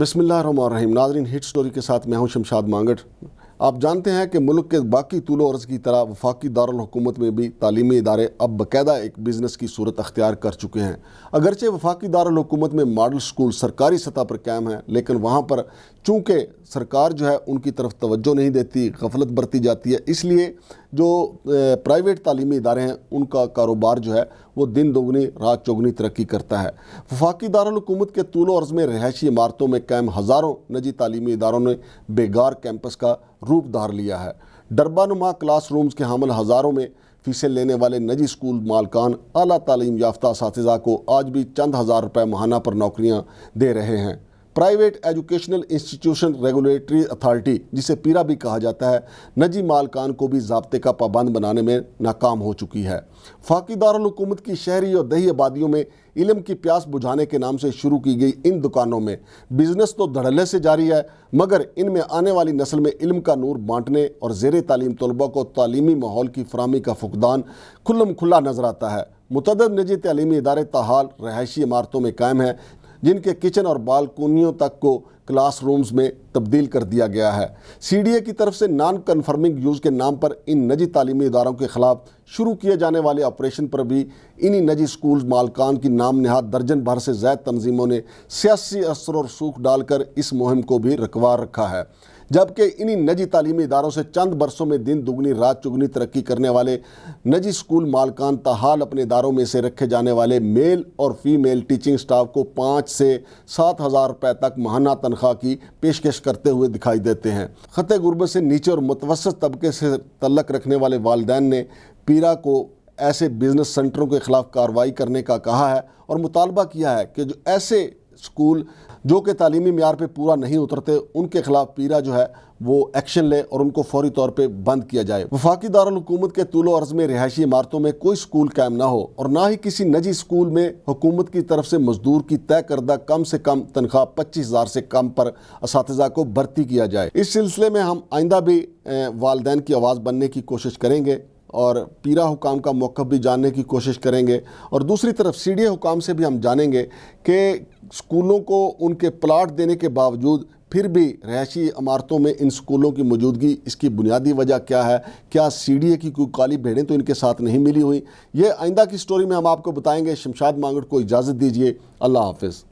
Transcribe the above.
बसमिल नाजरीन hit story के साथ मैं हूं शमशाद मांगट आप जानते हैं कि मुल्क के बाकी तूल अर्ज़ की तरह वफाकी दारकूमत में भी तालीमी इदारे अब बाकायदा एक बिज़नेस की सूरत अख्तियार कर चुके हैं अगरचे वफाकी दारकूमत में मॉडल स्कूल सरकारी सतह पर कायम है लेकिन वहाँ पर चूँकि सरकार जो है उनकी तरफ तोज्जो नहीं देती गफलत बरती जाती है इसलिए जो प्राइवेट तालीमी इदारे हैं उनका कारोबार जो है वो दिन दोगुनी रात चौगुनी तरक्की करता है वफाकी दारकूमत के तूल अर्ज़ में रहायशी इमारतों में कैम हज़ारों नजी तालीमी इदारों ने बेगार कैंपस का रूप धार लिया है डरबा नुमा क्लास रूम्स के हमल हज़ारों में फीसें लेने वाले नजी स्कूल मालकान अली तालीम याफ्ता इस को आज भी चंद हज़ार रुपये महाना पर नौकरियाँ दे रहे हैं private educational institution regulatory authority जिसे पीरा भी कहा जाता है नजी मालकान को भी जबते का पाबंद बनाने में नाकाम हो चुकी है फाकी दारकूमत की शहरी और दही आबादियों में इलम की प्यास बुझाने के नाम से शुरू की गई इन दुकानों में बिजनेस तो धड़ल्ले से जारी है मगर इनमें आने वाली नस्ल में इल्म का नूर बांटने और जेर तालीम तलबा को तालीमी माहौल की फरहमी का फुकदान खुल्लम खुला नजर आता है मुतद निजी तलीमी इदारे ताहाल रहायशी इमारतों में कायम है जिनके किचन और बालकोनियों तक को क्लासरूम्स में तब्दील कर दिया गया है सीडीए की तरफ से नॉन कन्फर्मिंग यूज़ के नाम पर इन नजी तली इदारों के ख़िलाफ़ शुरू किए जाने वाले ऑपरेशन पर भी इन्हीं नजी स्कूल मालकान की नाम नहाद दर्जन भर से ज़्यादा तनजीमों ने सियासी असर और सूख डालकर इस मुहिम को भी रकवा रखा है जबकि इन्हीं नजी तलीमी इदारों से चंद बरसों में दिन दुगनी रात चुगनी तरक्की करने वाले नजी स्कूल मालकान तहाल अपने इदारों में से रखे जाने वाले मेल और फीमेल टीचिंग स्टाफ को पाँच से सात हज़ार रुपये तक महाना तनख्वाह की पेशकश करते हुए दिखाई देते हैं ख़त गुरबत से नीचे और मुतवसत तबके से तलक रखने वाले वालदेन ने पीरा को ऐसे बिज़नेस सेंटरों के ख़िलाफ़ कार्रवाई करने का कहा है और मुतालबा किया है कि जो ऐसे स्कूल जो कि तालीमी मैार पर पूरा नहीं उतरते उनके खिलाफ पीरा जो है वो एक्शन ले और उनको फौरी तौर पर बंद किया जाए वफाकी दारकूमत के तूलो अर्ज में रिहायशी इमारतों में कोई स्कूल कायम ना हो और ना ही किसी नजी स्कूल में हुकूमत की तरफ से मजदूर की तय करदा कम से कम तनख्वाह पच्चीस हज़ार से कम पर इस को भर्ती किया जाए इस सिलसिले में हम आइंदा भी वालदेन की आवाज़ बनने की कोशिश करेंगे और पीरा हुकाम का मौक़ भी जानने की कोशिश करेंगे और दूसरी तरफ सी डी हुकाम से भी हम जानेंगे कि स्कूलों को उनके प्लाट देने के बावजूद फिर भी रहायशी इमारतों में इन स्कूलों की मौजूदगी इसकी बुनियादी वजह क्या है क्या सी डी ए की कोई काली भेड़ें तो इनके साथ नहीं मिली हुई ये आइंदा की स्टोरी में हम आपको बताएँगे शमशाद मांगड़ को इजाज़त दीजिए अल्लाह हाफिज़